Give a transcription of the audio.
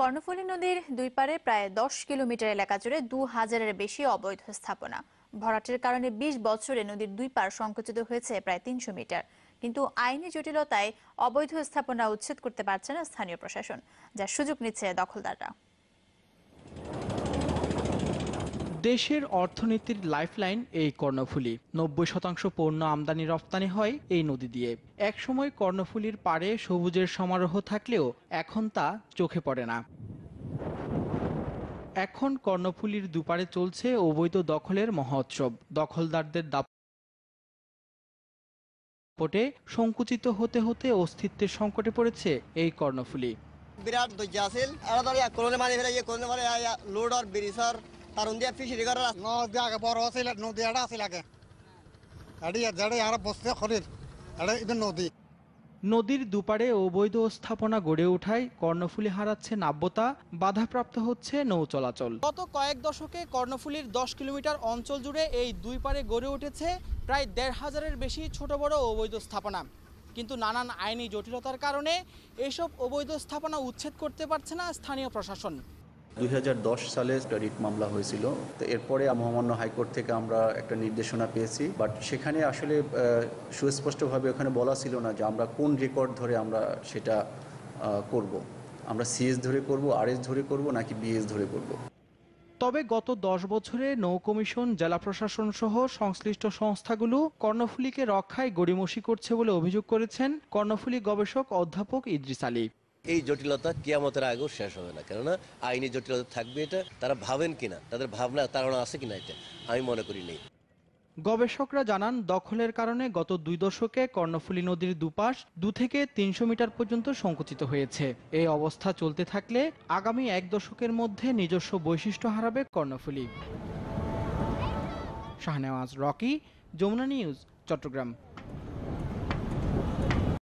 কর্ণফুলী নদীর দুই পারে প্রায় দশ কিলোমিটার এলাকা জুড়ে দু হাজারের বেশি অবৈধ স্থাপনা ভরাটের কারণে ২০ বছরে নদীর দুই পার সংকুচিত হয়েছে প্রায় তিনশো মিটার কিন্তু আইনি জটিলতায় অবৈধ স্থাপনা উচ্ছেদ করতে পারছে না স্থানীয় প্রশাসন যার সুযোগ নিচ্ছে দখলদাররা দেশের অর্থনীতির লাইফলাইন এই কর্ণফুলি নব্বই শতাংশ পণ্য আমদানি রপ্তানি হয় এই নদী দিয়ে একসময় কর্ণফুলির পাড়ে সবুজের সমারোহ থাকলেও এখন তা চোখে পড়ে না এখন কর্ণফুলির দুপারে চলছে অবৈধ দখলের মহোৎসব দখলদারদের দাপ পটে সংকুচিত হতে হতে অস্তিত্বের সংকটে পড়েছে এই কর্ণফুলি বিরাট ধৈর্য আছিল এরা ধরে মারি ফেলে লোড আর তারুন দিয়ে আছে নদী আগে বড় আর খরির নদী নদীর দুপারে অবৈধ স্থাপনা গড়ে ওঠায় কর্ণফুলি হারাচ্ছে নাব্যতা বাধাপ্রাপ্ত হচ্ছে নৌ চলাচল গত কয়েক দশকে কর্ণফুলির দশ কিলোমিটার অঞ্চল জুড়ে এই দুই পারে গড়ে উঠেছে প্রায় দেড় হাজারের বেশি ছোট বড় অবৈধ স্থাপনা কিন্তু নানান আইনি জটিলতার কারণে এসব অবৈধ স্থাপনা উচ্ছেদ করতে পারছে না স্থানীয় প্রশাসন দুই সালে রিট মামলা হয়েছিল তো এরপরে মহামান্য হাইকোর্ট থেকে আমরা একটা নির্দেশনা পেয়েছি বাট সেখানে আসলে সুস্পষ্টভাবে ওখানে বলা ছিল না যে আমরা কোন রেকর্ড ধরে আমরা সেটা করব। আমরা সিএস ধরে করব আরএস ধরে করব নাকি বিএস ধরে করব। তবে গত দশ বছরে নৌ কমিশন জেলা প্রশাসন সহ সংশ্লিষ্ট সংস্থাগুলো কর্ণফুলীকে রক্ষায় গড়িমসি করছে বলে অভিযোগ করেছেন কর্ণফুলী গবেষক অধ্যাপক ইদ্রিস আলী এই জটিলতা কিয়ামতের আগেও শেষ হবে না কেননা আইনি জটিলতা থাকবে এটা তারা ভাবেন কিনা তাদের ভাবনা তারা আছে কিনা এটা আমি মনে করি নেই গবেষকরা জানান দখলের কারণে গত দুই দশকে কর্ণফুলী নদীর দুপাশ দু থেকে তিনশো মিটার পর্যন্ত সংকুচিত হয়েছে এই অবস্থা চলতে থাকলে আগামী এক দশকের মধ্যে নিজস্ব বৈশিষ্ট্য হারাবে কর্ণফুলী শাহনেওয়াজ রকি যমুনা নিউজ চট্টগ্রাম